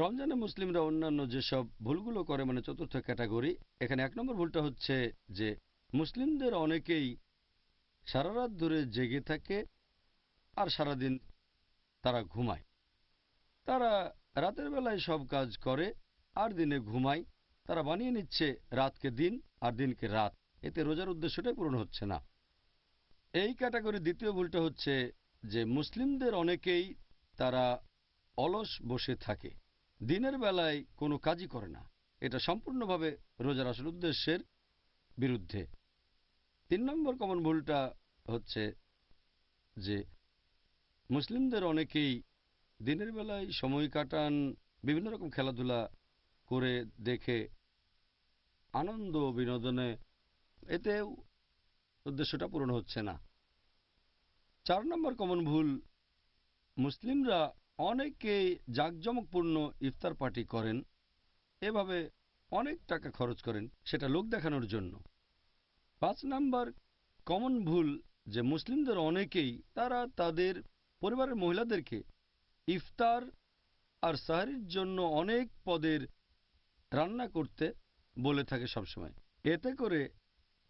রমজানে মুসলিমরা অন্যান্য যেসব ভুলগুলো করে মানে চতুর্থ ক্যাটাগরি এখানে এক নম্বর ভুলটা হচ্ছে যে মুসলিমদের অনেকেই সারা রাত ধরে জেগে থাকে আর সারাদিন তারা ঘুমায় তারা রাতের বেলায় সব কাজ করে আর দিনে ঘুমায় তারা বানিয়ে নিচ্ছে রাতকে দিন আর দিনকে রাত এতে রোজার উদ্দেশ্যটাই পূরণ হচ্ছে না এই ক্যাটাগরি দ্বিতীয় ভুলটা হচ্ছে যে মুসলিমদের অনেকেই তারা অলস বসে থাকে দিনের বেলায় কোনো কাজই করে না এটা সম্পূর্ণভাবে রোজার আসল উদ্দেশ্যের বিরুদ্ধে তিন নম্বর কমন ভুলটা হচ্ছে যে মুসলিমদের অনেকেই দিনের বেলায় সময় কাটান বিভিন্ন রকম খেলাধুলা করে দেখে আনন্দ বিনোদনে এতেও উদ্দেশ্যটা পূরণ হচ্ছে না চার নম্বর কমন ভুল মুসলিমরা অনেকেই জাঁকজমকপূর্ণ ইফতার পার্টি করেন এভাবে অনেক টাকা খরচ করেন সেটা লোক দেখানোর জন্য পাঁচ নাম্বার কমন ভুল যে মুসলিমদের অনেকেই তারা তাদের পরিবারের মহিলাদেরকে ইফতার আর সাহারির জন্য অনেক পদের রান্না করতে বলে থাকে সবসময় এতে করে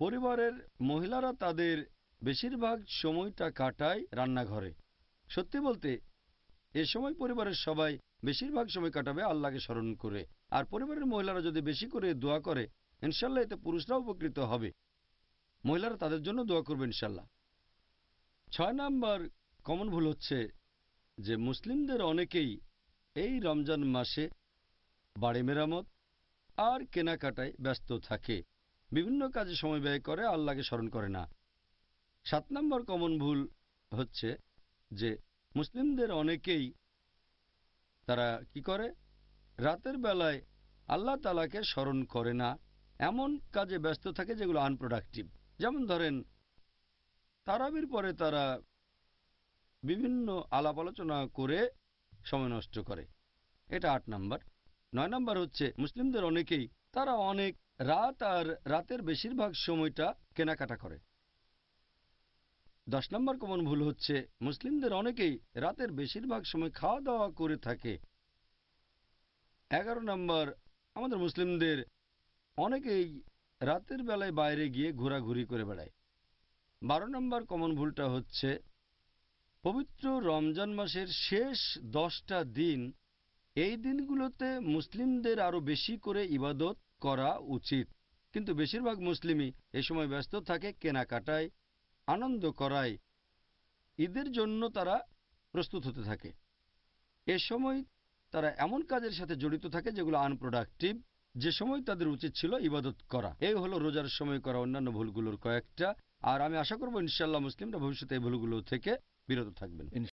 পরিবারের মহিলারা তাদের বেশিরভাগ সময়টা কাটায় রান্নাঘরে সত্যি বলতে এ সময় পরিবারের সবাই বেশিরভাগ সময় কাটাবে আল্লাহকে স্মরণ করে আর পরিবারের মহিলারা যদি বেশি করে দোয়া করে ইনশাল্লাহ এতে পুরুষরাও উপকৃত হবে মহিলারা তাদের জন্য দোয়া করবে ইনশাল্লাহ ছয় নাম্বার কমন ভুল হচ্ছে যে মুসলিমদের অনেকেই এই রমজান মাসে বাড়ি মেরামত আর কেনাকাটায় ব্যস্ত থাকে বিভিন্ন কাজে সময় ব্যয় করে আল্লাহকে স্মরণ করে না সাত নম্বর কমন ভুল হচ্ছে যে মুসলিমদের অনেকেই তারা কি করে রাতের বেলায় আল্লাহ তালাকে স্মরণ করে না এমন কাজে ব্যস্ত থাকে যেগুলো আনপ্রোডাক্টিভ যেমন ধরেন তারাবির পরে তারা বিভিন্ন আলাপ আলোচনা করে সময় নষ্ট করে এটা আট নাম্বার নয় নাম্বার হচ্ছে মুসলিমদের অনেকেই তারা অনেক রাত আর রাতের বেশিরভাগ সময়টা কেনাকাটা করে দশ নম্বর কমন ভুল হচ্ছে মুসলিমদের অনেকেই রাতের বেশিরভাগ সময় খাওয়া দাওয়া করে থাকে এগারো নম্বর আমাদের মুসলিমদের অনেকেই রাতের বেলায় বাইরে গিয়ে ঘোরাঘুরি করে বেড়ায় বারো নম্বর কমন ভুলটা হচ্ছে পবিত্র রমজান মাসের শেষ দশটা দিন এই দিনগুলোতে মুসলিমদের আরও বেশি করে ইবাদত করা উচিত কিন্তু বেশিরভাগ মুসলিমই এ সময় ব্যস্ত থাকে কেনাকাটায় আনন্দ করায় ঈদের জন্য তারা প্রস্তুত হতে থাকে এ সময় তারা এমন কাজের সাথে জড়িত থাকে যেগুলো আনপ্রোডাক্টিভ যে সময় তাদের উচিত ছিল ইবাদত করা এই হলো রোজার সময় করা অন্যান্য ভুলগুলোর কয়েকটা আর আমি আশা করবো ইনশাল্লাহ মুসলিমরা ভবিষ্যতে এই ভুলগুলো থেকে বিরত থাকবেন